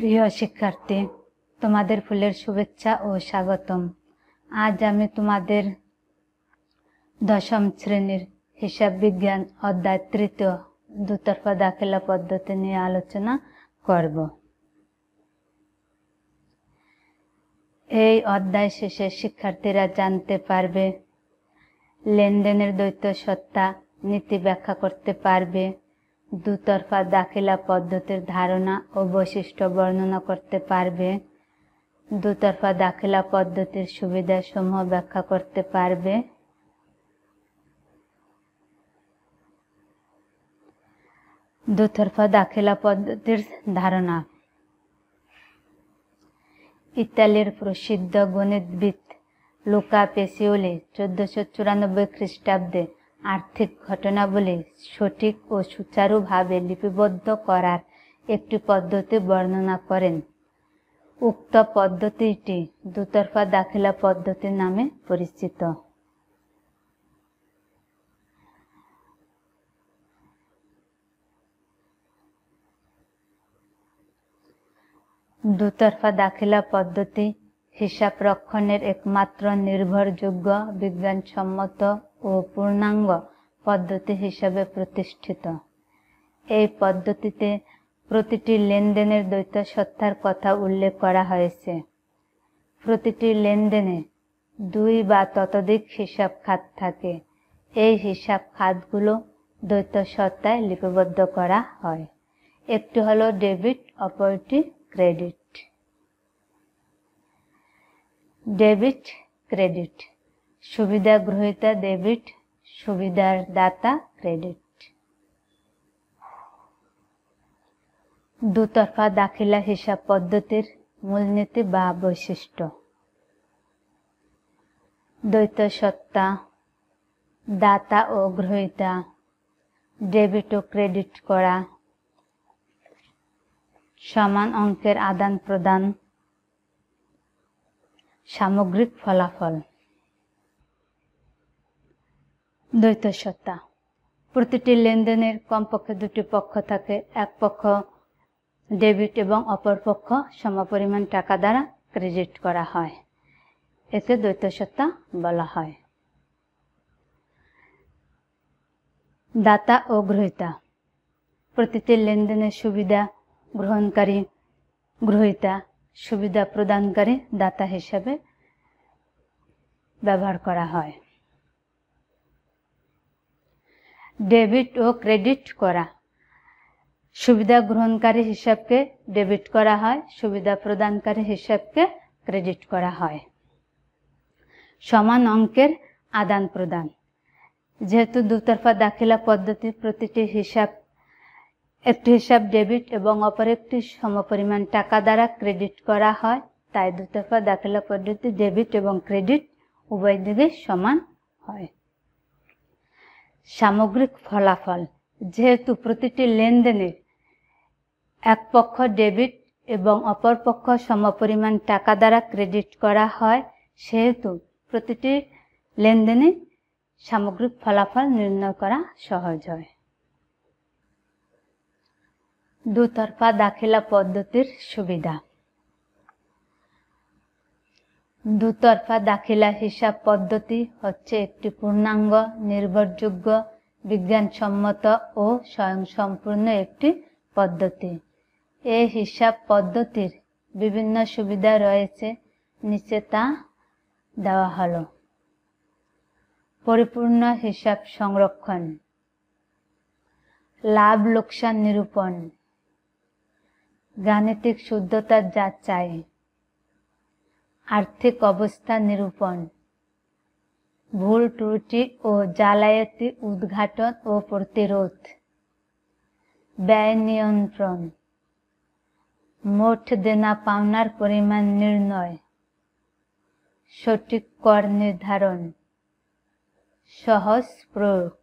প্রিয় শিক্ষার্থী তোমাদের ফুলের শুভেচ্ছা ও স্বাগতম আজ আমি তোমাদের দশম শ্রেণীর হিসাব বিজ্ঞান অধ্যায় তৃতীয় দুতরফা দাখিলা পদ্ধতি নিয়ে আলোচনা করব এই অধ্যায় শেষে শিক্ষার্থীরা জানতে পারবে লেনদেনের দ্বৈত সত্তা নীতি ব্যাখ্যা করতে পারবে দুতরফা দাখিলা পদ্ধতির ধারণা ও বৈশিষ্ট্য বর্ণনা করতে পারবে দুতরফা দাখিলা পদ্ধতির সুবিধাসমূহ ব্যাখ্যা করতে পারবে দুতরফা দাখিলা পদ্ধতির ধারণা ইতালির প্রসিদ্ধ গণিতবিদ লুকা পেসিওলি চোদ্দশো চুরানব্বই খ্রিস্টাব্দে আর্থিক ঘটনাবলী সঠিক ও সুচারুভাবে লিপিবদ্ধ করার একটি পদ্ধতি বর্ণনা করেন উক্ত পদ্ধতিটি দুতরফা দাখিলা পদ্ধতি নামে পরিচিত দুতরফা দাখিলা পদ্ধতি হিসাব রক্ষণের একমাত্র নির্ভরযোগ্য বিজ্ঞানসম্মত ও পূর্ণাঙ্গ পদ্ধতি হিসাবে প্রতিষ্ঠিত এই পদ্ধতিতে প্রতিটি লেনদেনের দ্বৈত সত্তার কথা উল্লেখ করা হয়েছে প্রতিটি লেনদেনে দুই বা ততোধিক হিসাব খাত থাকে এই হিসাব খাতগুলো দ্বৈত সত্তায় লিপিবদ্ধ করা হয় একটি হলো ডেবিট অপরটি ক্রেডিট ডেবিট ক্রেডিট সুবিধা গ্রহীতা ডেবিট সুবিধার দাতা ক্রেডিট দুতরফা দাখিলা হিসাব পদ্ধতির মূলনীতি বা বৈশিষ্ট্য দ্বৈত সত্তা দাতা ও গ্রহিতা ডেবিট ও ক্রেডিট করা সমান অঙ্কের আদান প্রদান সামগ্রিক ফলাফল দ্বৈত সত্তা প্রতিটি লেনদেনের কমপক্ষে দুটি পক্ষ থাকে এক পক্ষ ডেবিট এবং অপর পক্ষ সমপরিমাণ টাকা দ্বারা ক্রেডিট করা হয় একে দ্বৈত সত্তা বলা হয় দাতা ও গ্রহিতা প্রতিটি লেনদেনের সুবিধা গ্রহণকারী গ্রহিতা সুবিধা প্রদানকারী দাতা হিসাবে ব্যবহার করা হয় ডেবিট ও ক্রেডিট করা সুবিধা গ্রহণকারী হিসাবকে ডেবিট করা হয় সুবিধা প্রদানকারী হিসাবকে ক্রেডিট করা হয় সমান অঙ্কের আদান প্রদান যেহেতু দুতরফা দাখিলা পদ্ধতির প্রতিটি হিসাব একটি হিসাব ডেবিট এবং অপর একটি সমপরিমাণ টাকা দ্বারা ক্রেডিট করা হয় তাই দুতফা দাখিলা পদ্ধতি ডেবিট এবং ক্রেডিট উভয় দিকে সমান হয় সামগ্রিক ফলাফল যেহেতু প্রতিটি লেনদেনের এক পক্ষ ডেবিট এবং অপর পক্ষ সমপরিমাণ টাকা দ্বারা ক্রেডিট করা হয় সেহেতু প্রতিটি লেনদেনে সামগ্রিক ফলাফল নির্ণয় করা সহজ হয় দুতরফা দাখিলা পদ্ধতির সুবিধা দুতরফা দাখিলা হিসাব পদ্ধতি হচ্ছে একটি পূর্ণাঙ্গ নির্ভরযোগ্য বিজ্ঞানসম্মত ও স্বয়ংসম্পূর্ণ একটি পদ্ধতি এ হিসাব পদ্ধতির বিভিন্ন সুবিধা রয়েছে নিচে তা দেওয়া হল পরিপূর্ণ হিসাব সংরক্ষণ লাভ লোকসান নিরূপণ গাণিতিক শুদ্ধতার যাচাই আর্থিক অবস্থা নিরূপণ ভুল ত্রুটি ও জালায়াতি উদ্ঘাটন ও প্রতিরোধ ব্যয় নিয়ন্ত্রণ মোট দেনা পাওনার পরিমাণ নির্ণয় সঠিক কর নির্ধারণ সহজ প্রয়োগ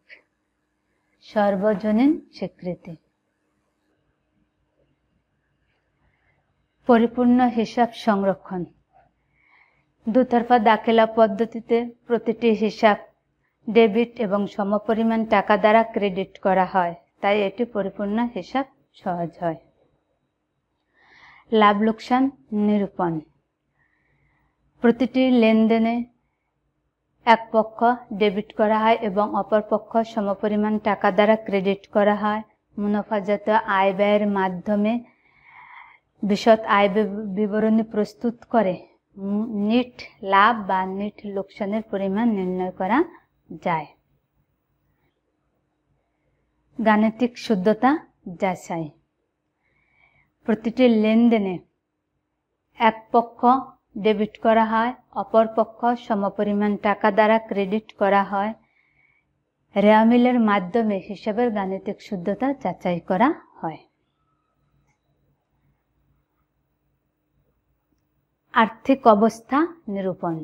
সর্বজনীন স্বীকৃতি পরিপূর্ণ হিসাব সংরক্ষণ দুতরফা দাখিলা পদ্ধতিতে প্রতিটি হিসাব ডেবিট এবং সমপরিমাণ টাকা দ্বারা ক্রেডিট করা হয় তাই এটি পরিপূর্ণ হিসাব সহজ হয় লাভ লোকসান নিরূপণ প্রতিটি লেনদেনে এক পক্ষ ডেবিট করা হয় এবং অপর পক্ষ সমপরিমাণ টাকা দ্বারা ক্রেডিট করা হয় মুনাফাজাত আয় ব্যয়ের মাধ্যমে বিশদ আয় বিবরণী প্রস্তুত করে নিট লাভ বা নিট লোকসানের পরিমাণ নির্ণয় করা যায় গাণিতিক শুদ্ধতা যাচাই প্রতিটি লেনদেনে এক পক্ষ ডেবিট করা হয় অপর পক্ষ সমপরিমাণ টাকা দ্বারা ক্রেডিট করা হয় রেয়ামিলের মাধ্যমে হিসাবের গাণিতিক শুদ্ধতা যাচাই করা হয় আর্থিক অবস্থা নিরূপণ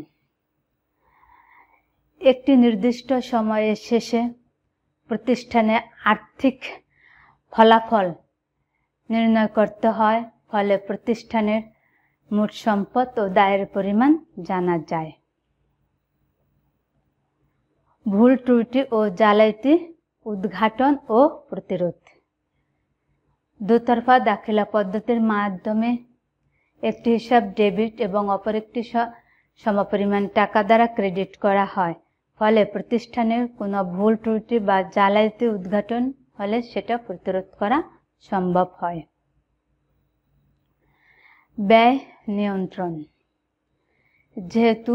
একটি নির্দিষ্ট সময়ের শেষে প্রতিষ্ঠানে আর্থিক ফলাফল নির্ণয় করতে হয় ফলে প্রতিষ্ঠানের মোট সম্পদ ও দায়ের পরিমাণ জানা যায় ভুল ত্রুটি ও জালাইতি উদ্ঘাটন ও প্রতিরোধ দুতরফা দাখিলা পদ্ধতির মাধ্যমে একটি হিসাব ডেবিট এবং অপর একটি সমপরিমাণ টাকা দ্বারা ক্রেডিট করা হয় ফলে প্রতিষ্ঠানের কোনো ভুল ত্রুটি বা জালাইতি উদ্ঘাটন হলে সেটা প্রতিরোধ করা সম্ভব হয় ব্যয় নিয়ন্ত্রণ যেহেতু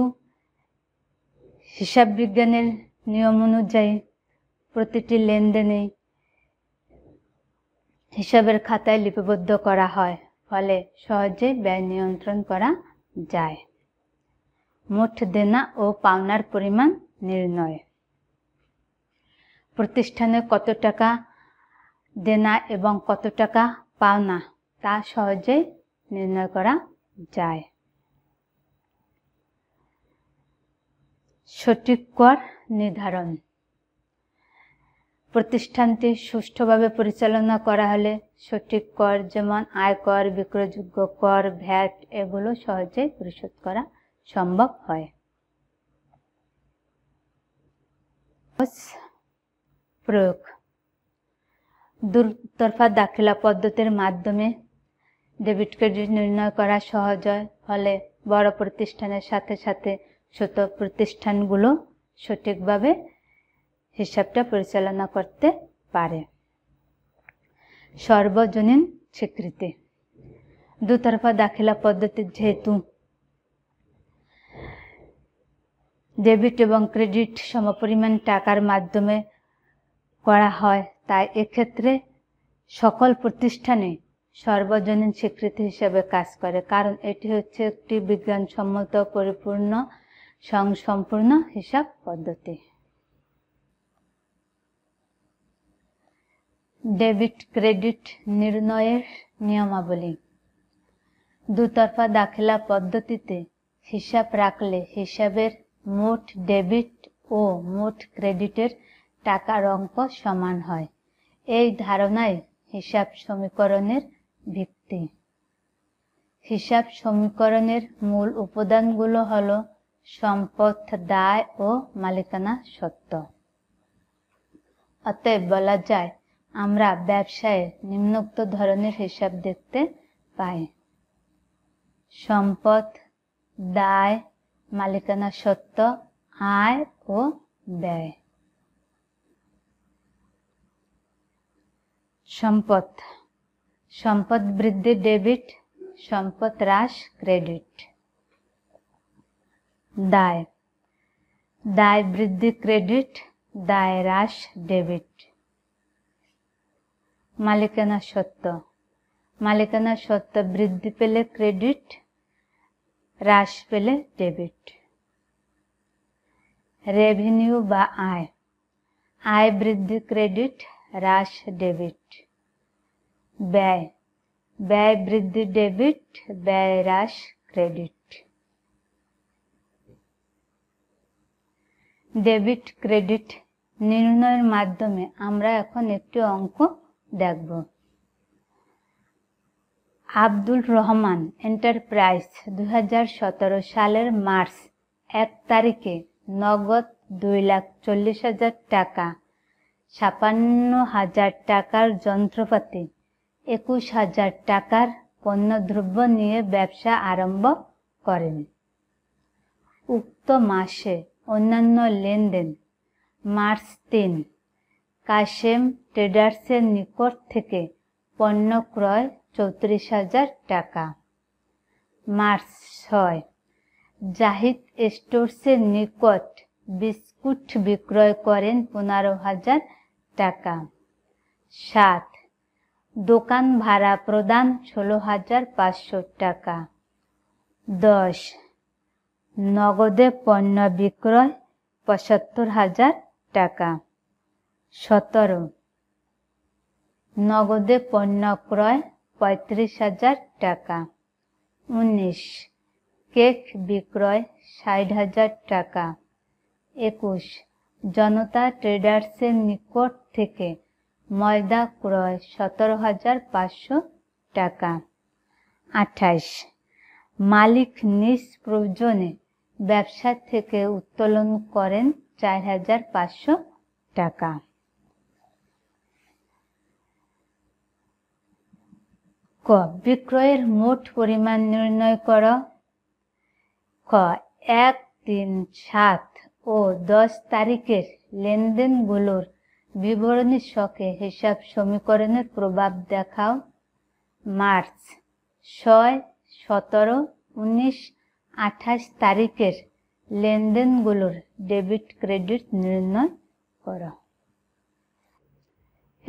হিসাব বিজ্ঞানের নিয়ম অনুযায়ী প্রতিটি লেনদেনে হিসাবের খাতায় লিপিবদ্ধ করা হয় ফলে সহজে ব্যয় নিয়ন্ত্রণ করা যায় মোট দেনা ও পাওনার পরিমাণ নির্ণয় প্রতিষ্ঠানে কত টাকা দেনা এবং কত টাকা পাওনা তা সহজে নির্ণয় করা যায় সঠিক কর নির্ধারণ প্রতিষ্ঠানটি সুষ্ঠুভাবে পরিচালনা করা হলে সঠিক কর যেমন আয়কর বিক্রয়যোগ্য কর ভ্যাট এগুলো সহজে পরিশোধ করা সম্ভব হয় প্রয়োগ দুতরফা দাখিলা পদ্ধতির মাধ্যমে ডেবিট ক্রেডিট নির্ণয় করা সহজ হয় ফলে বড় প্রতিষ্ঠানের সাথে সাথে ছোট প্রতিষ্ঠানগুলো সঠিকভাবে হিসাবটা পরিচালনা করতে পারে সর্বজনীন স্বীকৃতি দুতরফা দাখিলা পদ্ধতি যেহেতু ডেবিট এবং ক্রেডিট সমপরিমাণ টাকার মাধ্যমে করা হয় তাই এক্ষেত্রে সকল প্রতিষ্ঠানে সর্বজনীন স্বীকৃতি হিসেবে কাজ করে কারণ এটি হচ্ছে একটি বিজ্ঞানসম্মত পরিপূর্ণ সংসম্পূর্ণ হিসাব পদ্ধতি ডেবিট ক্রেডিট নির্ণয়ের নিয়মাবলী দুতরফা দাখিলা পদ্ধতিতে হিসাব রাখলে হিসাবের মোট ডেবিট ও মোট ক্রেডিটের টাকার অঙ্ক সমান হয় এই ধারণাই হিসাব সমীকরণের ভিত্তি হিসাব সমীকরণের মূল উপাদানগুলো হল সম্পদ দায় ও মালিকানা সত্য অতএব বলা যায় আমরা ব্যবসায় নিম্নোক্ত ধরনের হিসাব দেখতে পাই সম্পদ দায় মালিকানা সত্ত্ব আয় ও ব্যয় সম্পদ সম্পদ বৃদ্ধি ডেবিট সম্পদ হ্রাস ক্রেডিট দায় দায় বৃদ্ধি ক্রেডিট দায় হ্রাস ডেবিট মালিকানা সত্ত্ব মালিকানা সত্ত্ব বৃদ্ধি পেলে ক্রেডিট হ্রাস পেলে ডেবিট রেভিনিউ বা আয় আয় বৃদ্ধি ক্রেডিট হ্রাস ডেবিট ব্যয় ব্যয় বৃদ্ধি ডেবিট ব্যয় হ্রাস ক্রেডিট ডেবিট ক্রেডিট নির্ণয়ের মাধ্যমে আমরা এখন একটি অঙ্ক দেখব আব্দুল রহমান এন্টারপ্রাইজ দু সালের মার্চ এক তারিখে নগদ দুই লাখ চল্লিশ হাজার টাকা ছাপান্ন হাজার টাকার যন্ত্রপাতি একুশ হাজার টাকার পণ্যদ্রব্য নিয়ে ব্যবসা আরম্ভ করেন উক্ত মাসে অন্যান্য লেনদেন মার্চ তিন কাশেম ট্রেডার্সের নিকট থেকে পণ্য ক্রয় চৌত্রিশ হাজার টাকা মার্চ ছয় জাহিদ স্টোর্সের নিকট বিস্কুট বিক্রয় করেন পনেরো হাজার টাকা সাত দোকান ভাড়া প্রদান ষোলো হাজার পাঁচশো টাকা দশ নগদে পণ্য বিক্রয় পঁচাত্তর হাজার টাকা সতেরো নগদে পণ্য ক্রয় পঁয়ত্রিশ হাজার টাকা উনিশ কেক বিক্রয় ষাট হাজার টাকা একুশ জনতা ট্রেডার্সের নিকট থেকে ময়দা ক্রয় সতেরো হাজার পাঁচশো টাকা আঠাশ মালিক নিজ প্রয়োজনে ব্যবসা থেকে উত্তোলন করেন চার হাজার পাঁচশো টাকা ক বিক্রয়ের মোট পরিমাণ নির্ণয় কর ক এক তিন সাত ও দশ তারিখের লেনদেনগুলোর বিবরণী শখে হিসাব সমীকরণের প্রভাব দেখাও মার্চ ছয় সতেরো উনিশ আঠাশ তারিখের লেনদেনগুলোর ডেবিট ক্রেডিট নির্ণয় করো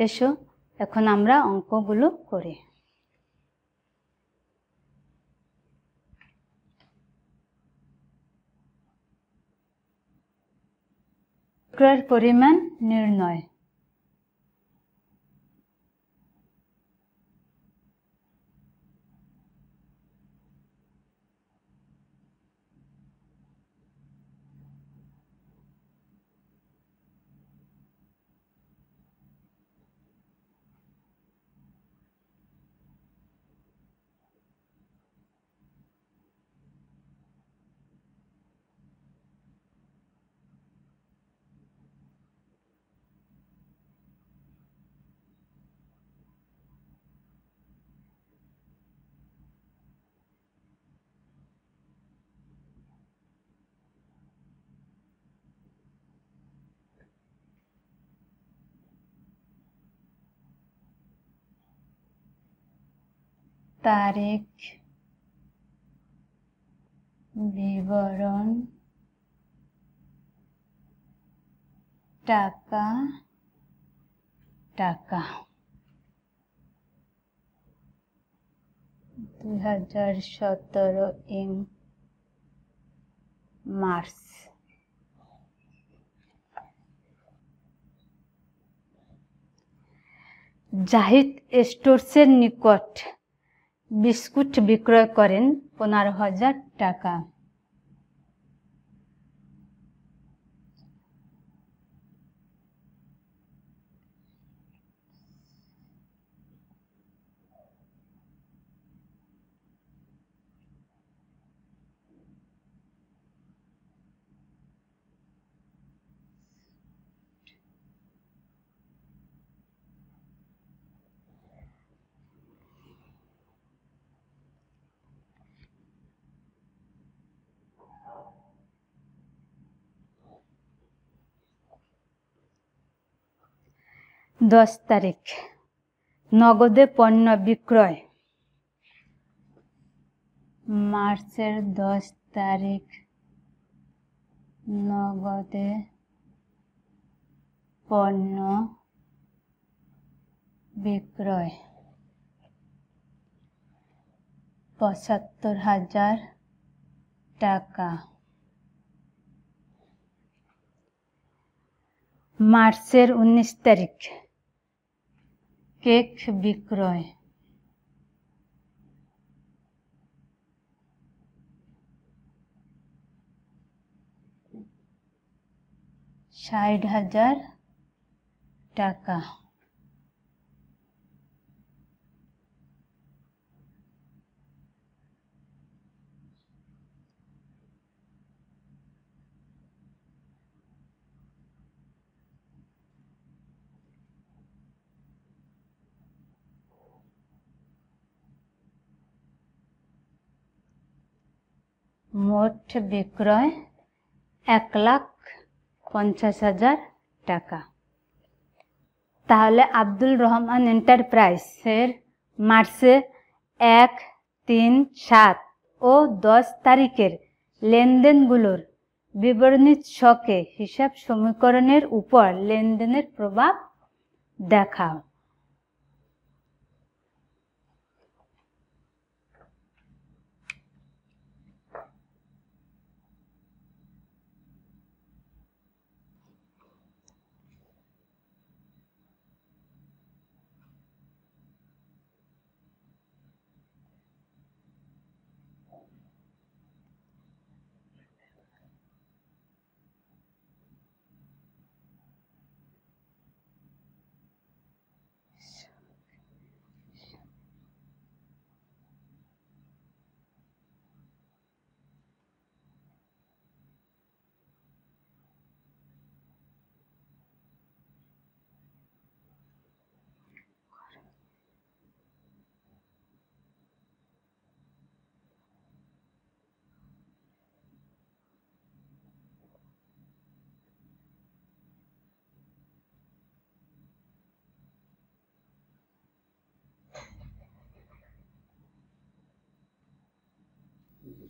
এসো এখন আমরা অঙ্কগুলো করি বিক্রয়ের পরিমাণ নির্ণয় তারিখ বিবরণ টাকা টাকা দুই হাজার সতেরো ইং মার্চ জাহিদ স্টোর্সের নিকট বিস্কুট বিক্রয় করেন পনেরো হাজার টাকা দশ তারিখ নগদে পণ্য বিক্রয় মার্চের দশ তারিখ নগদে পণ্য বিক্রয় পঁচাত্তর হাজার টাকা মার্চের উনিশ তারিখ केक विक्रय साठ हजार टाका মোট বিক্রয় এক লাখ পঞ্চাশ হাজার টাকা তাহলে আব্দুল রহমান এন্টারপ্রাইজের মার্চে এক তিন সাত ও দশ তারিখের লেনদেনগুলোর বিবরণী ছকে হিসাব সমীকরণের উপর লেনদেনের প্রভাব দেখাও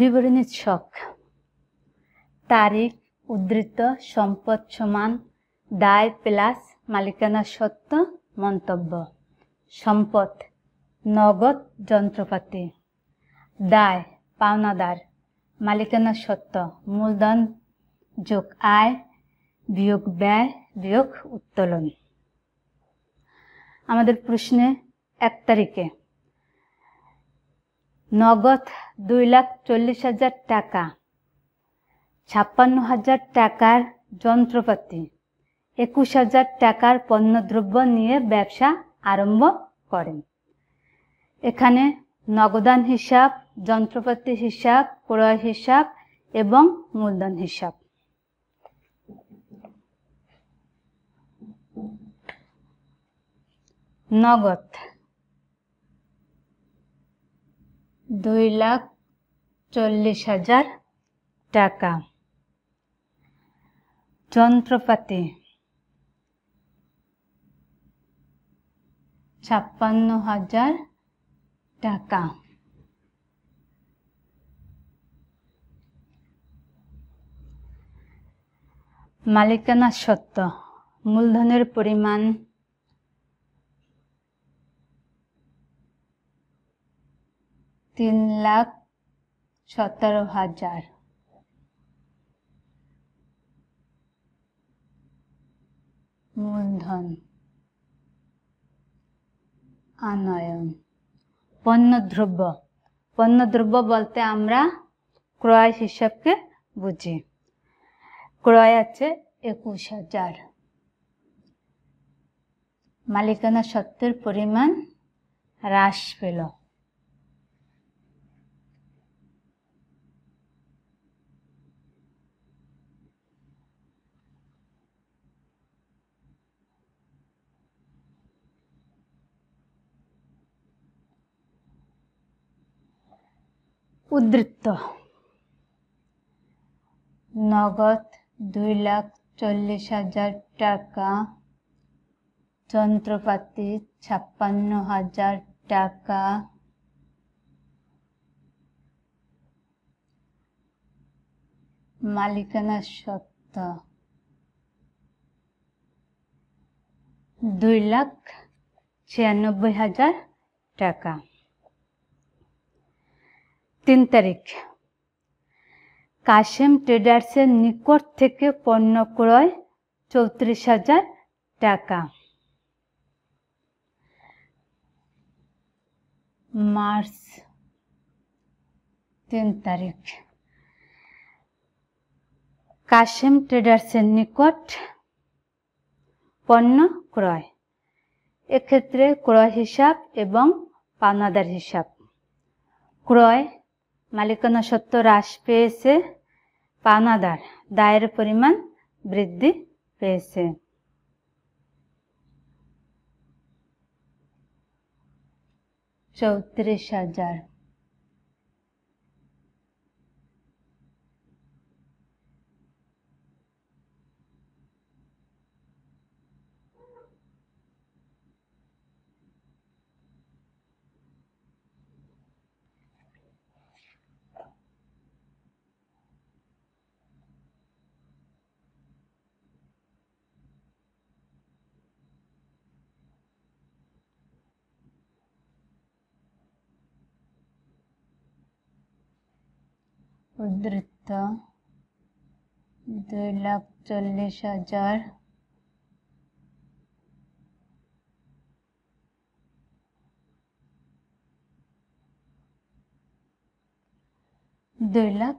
বিবরণী ছক তারিখ উদ্ধৃত সম্পদ সমান দায় প্লাস মালিকানা সত্য মন্তব্য সম্পদ নগদ যন্ত্রপাতি দায় পাওনাদার মালিকানা সত্য মূলধন যোগ আয় বিয়োগ ব্যয় বিয়োগ উত্তোলন আমাদের প্রশ্নে এক তারিখে নগদ দুই লাখ চল্লিশ হাজার টাকা ছাপ্পান্ন হাজার টাকার যন্ত্রপাতি একুশ হাজার টাকার পণ্যদ্রব্য নিয়ে ব্যবসা আরম্ভ করেন এখানে নগদান হিসাব যন্ত্রপাতি হিসাব ক্রয় হিসাব এবং মূলধন হিসাব নগদ দুই লাখ চল্লিশ হাজার টাকা যন্ত্রপাতি ছাপ্পান্ন হাজার টাকা মালিকানা সত্ত্ব মূলধনের পরিমাণ তিন লাখ সতেরো হাজার মূলধন আনয়ন পণ্যদ্রব্য পণ্যদ্রব্য বলতে আমরা ক্রয় হিসাবকে বুঝি ক্রয় আছে একুশ হাজার মালিকানা সত্ত্বের পরিমাণ হ্রাস পেল উদ্ধৃত্ত নগদ দুই লাখ চল্লিশ হাজার টাকা যন্ত্রপাতি ছাপ্পান্ন হাজার টাকা মালিকানা সত্ত্ব দুই লাখ ছিয়ানব্বই হাজার টাকা তিন তারিখ কাশেম ট্রেডার্সের নিকট থেকে পণ্য ক্রয় চৌত্রিশ হাজার টাকা মার্চ তিন তারিখ কাশেম ট্রেডার্সের নিকট পণ্য ক্রয় এক্ষেত্রে ক্রয় হিসাব এবং পাওনাদার হিসাব ক্রয় মালিকানা সত্ত্ব হ্রাস পেয়েছে পাওনাদার দায়ের পরিমাণ বৃদ্ধি পেয়েছে চৌত্রিশ হাজার উদ্ধৃত্ত দুই লাখ চল্লিশ হাজার দুই লাখ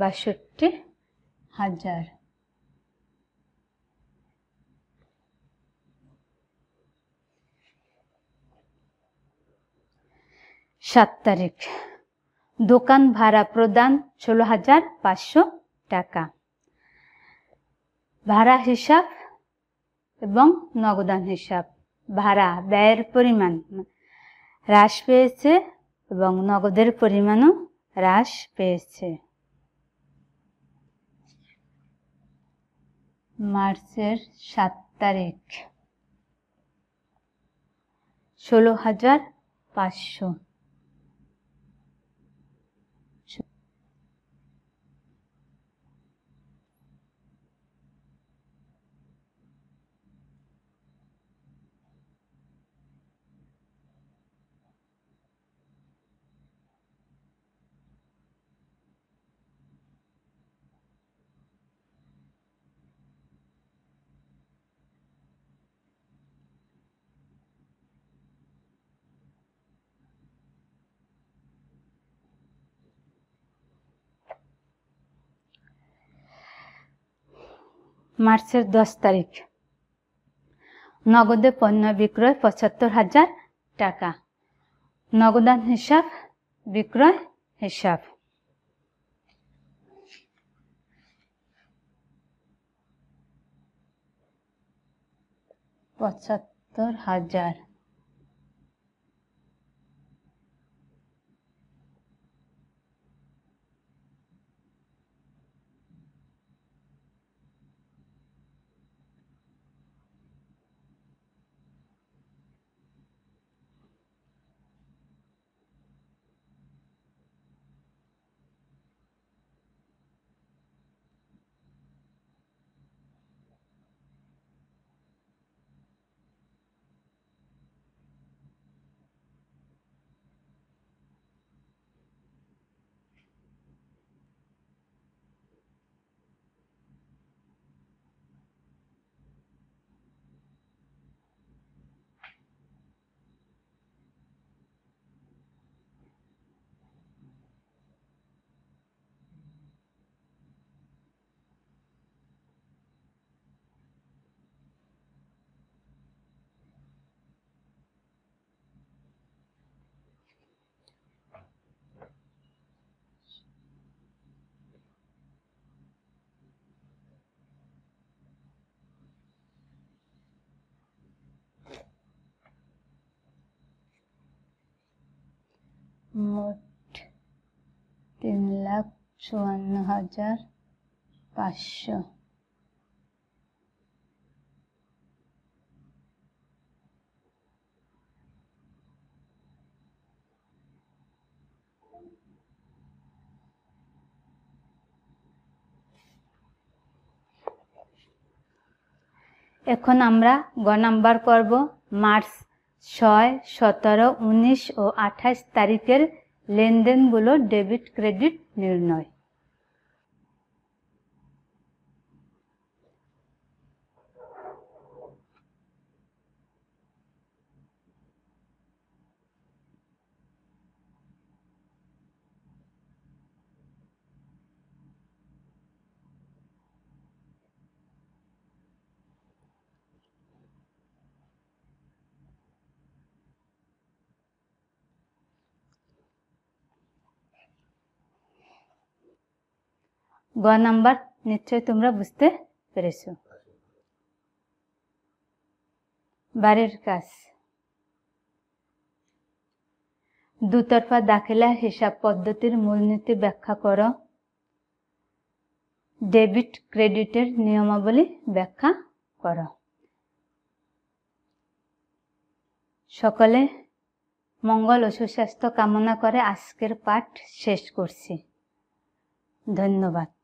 বাষট্টি হাজার সাত তারিখ দোকান ভাড়া প্রদান ষোলো হাজার পাঁচশো টাকা ভাড়া হিসাব এবং নগদান হিসাব ভাড়া ব্যয়ের পরিমাণ হ্রাস পেয়েছে এবং নগদের পরিমাণও হ্রাস পেয়েছে মার্চের সাত তারিখ ষোলো হাজার পাঁচশো মার্চের দশ তারিখ নগদে পণ্য বিক্রয় পঁচাত্তর হাজার টাকা নগদান হিসাব বিক্রয় হিসাব পঁচাত্তর হাজার চুয়ান্ন হাজার পাঁচশো এখন আমরা গ নাম্বার করবো মার্চ ছয় সতেরো উনিশ ও আঠাশ তারিখের লেনদেনগুলো ডেবিট ক্রেডিট নির্ণয় গ নাম্বার নিশ্চয় তোমরা বুঝতে পেরেছ বাড়ির কাজ দুতরফা দাখিলা হিসাব পদ্ধতির মূলনীতি ব্যাখ্যা করো ডেবিট ক্রেডিটের নিয়মাবলী ব্যাখ্যা কর সকলে মঙ্গল ও সুস্বাস্থ্য কামনা করে আজকের পাঠ শেষ করছি ধন্যবাদ